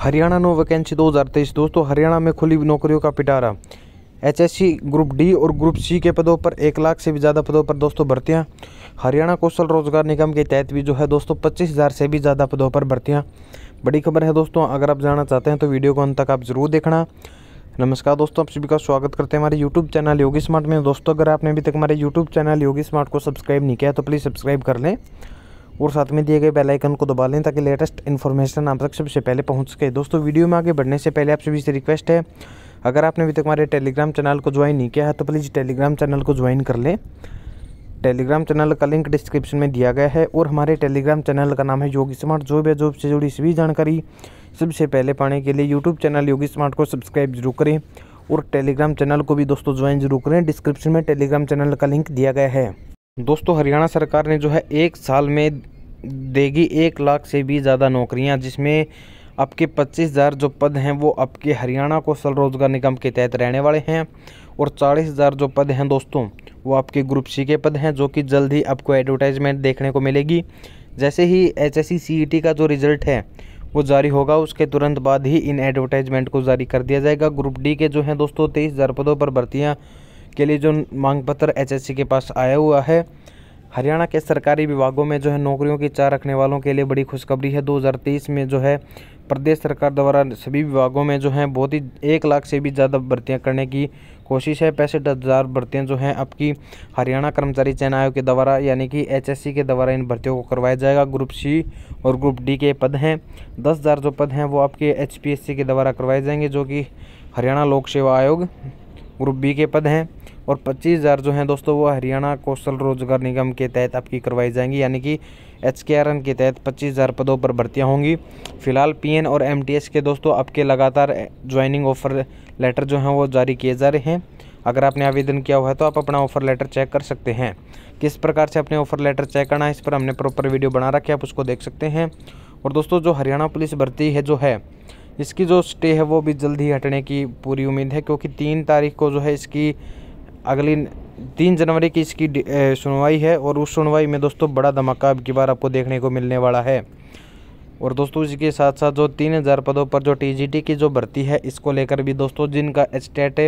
Haryana no vacancy 2023 दोस्तों हरियाणा में खुली नौकरियों का पिटारा एचएससी ग्रुप डी और ग्रुप सी के पदों पर एक लाख से भी ज़्यादा पदों पर दोस्तों भर्तियाँ हरियाणा कौशल रोजगार निगम के तहत भी जो है दोस्तों पच्चीस हज़ार से भी ज़्यादा पदों पर भर्तियाँ बड़ी खबर है दोस्तों अगर आप जाना चाहते हैं तो वीडियो को अंत तक आप ज़रूर देखना नमस्कार दोस्तों आप सभी का स्वागत करते हैं हमारे यूट्यूब चैनल योगी स्मार्ट में दोस्तों अगर आपने अभी तक हमारे यूट्यूब चैनल योगी स्मार्ट को सब्सक्राइब नहीं किया तो प्लीज़ सब्सक्राइब कर लें और साथ में दिए गए बेल आइकन को दबा लें ताकि लेटेस्ट इन्फॉर्मेशन आप तक सबसे पहले पहुंच सके दोस्तों वीडियो में आगे बढ़ने से पहले आप सभी से रिक्वेस्ट है अगर आपने अभी तक हमारे टेलीग्राम चैनल को ज्वाइन नहीं किया है तो प्लीज़ टेलीग्राम चैनल को ज्वाइन कर लें टेलीग्राम चैनल का लिंक डिस्क्रिप्शन में दिया गया है और हमारे टेलीग्राम चैनल का नाम है योगी स्मार्ट जॉब या जॉब से जुड़ी सभी जानकारी सबसे पहले पाने के लिए यूट्यूब चैनल योगी स्मार्ट को सब्सक्राइब जरूर करें और टेलीग्राम चैनल को भी दोस्तों ज्वाइन जरूर करें डिस्क्रिप्शन में टेलीग्राम चैनल का लिंक दिया गया है दोस्तों हरियाणा सरकार ने जो है एक साल में देगी एक लाख से भी ज़्यादा नौकरियां जिसमें आपके पच्चीस हज़ार जो पद हैं वो आपके हरियाणा कौशल रोजगार निगम के तहत रहने वाले हैं और चालीस हज़ार जो पद हैं दोस्तों वो आपके ग्रुप सी के पद हैं जो कि जल्द ही आपको एडवर्टाइजमेंट देखने को मिलेगी जैसे ही एच एस का जो रिज़ल्ट है वो जारी होगा उसके तुरंत बाद ही इन एडवर्टाइजमेंट को जारी कर दिया जाएगा ग्रुप डी के जो हैं दोस्तों तेईस हज़ार पदों पर भर्तियाँ के लिए जो मांग पत्र एच के पास आया हुआ है हरियाणा के सरकारी विभागों में जो है नौकरियों की चाह रखने वालों के लिए बड़ी खुशखबरी है 2023 में जो है प्रदेश सरकार द्वारा सभी विभागों में जो है बहुत ही एक लाख से भी ज़्यादा भर्तियाँ करने की कोशिश है पैंसठ हज़ार भर्तियाँ जो हैं अब की हरियाणा कर्मचारी चयन आयोग के द्वारा यानी कि एचएससी के द्वारा इन भर्तियों को करवाया जाएगा ग्रुप सी और ग्रुप डी के पद हैं दस हज़ार जो पद हैं वो आपके एच के द्वारा करवाए जाएंगे जो कि हरियाणा लोक सेवा आयोग ग्रुप बी के पद हैं और पच्चीस हज़ार जो हैं दोस्तों वो हरियाणा कौशल रोजगार निगम के तहत आपकी करवाई जाएंगी यानी कि एच के के तहत पच्चीस हज़ार पदों पर भर्तियाँ होंगी फिलहाल पीएन और एमटीएस के दोस्तों आपके लगातार ज्वाइनिंग ऑफर लेटर जो हैं वो जारी किए जा रहे हैं अगर आपने आवेदन किया हुआ है तो आप अपना ऑफर लेटर चेक कर सकते हैं किस प्रकार से अपने ऑफर लेटर चेक करना है इस पर हमने प्रॉपर वीडियो बना रखी है आप उसको देख सकते हैं और दोस्तों जो हरियाणा पुलिस भर्ती है जो है इसकी जो स्टे है वो भी जल्द ही हटने की पूरी उम्मीद है क्योंकि तीन तारीख को जो है इसकी अगली तीन जनवरी की इसकी सुनवाई है और उस सुनवाई में दोस्तों बड़ा धमाका अब की बार आपको देखने को मिलने वाला है और दोस्तों इसके साथ साथ जो तीन हज़ार पदों पर जो टीजीटी की जो भर्ती है इसको लेकर भी दोस्तों जिनका स्टेट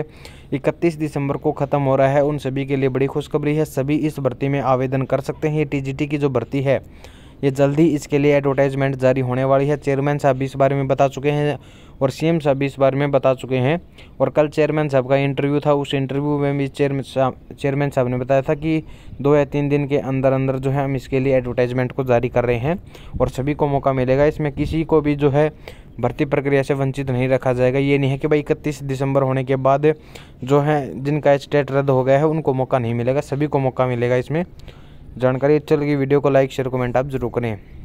इकतीस दिसंबर को ख़त्म हो रहा है उन सभी के लिए बड़ी खुशखबरी है सभी इस भर्ती में आवेदन कर सकते हैं टी की जो भर्ती है ये जल्दी इसके लिए एडवर्टाइजमेंट जारी होने वाली है चेयरमैन साहब भी इस बारे में बता चुके हैं और सीएम साहब भी इस बारे में बता चुके हैं और कल चेयरमैन साहब का इंटरव्यू था उस इंटरव्यू में भी चेयरमैन साहब चेयरमैन साहब ने बताया था कि दो या तीन दिन के अंदर अंदर जो है हम इसके लिए एडवर्टाइजमेंट को जारी कर रहे हैं और सभी को मौका मिलेगा इसमें किसी को भी जो है भर्ती प्रक्रिया से वंचित नहीं रखा जाएगा ये नहीं है कि भाई इकतीस दिसंबर होने के बाद जो है जिनका स्टेट रद्द हो गया है उनको मौका नहीं मिलेगा सभी को मौका मिलेगा इसमें जानकारी अच्छी लगी वीडियो को लाइक शेयर कमेंट आप जरूर करें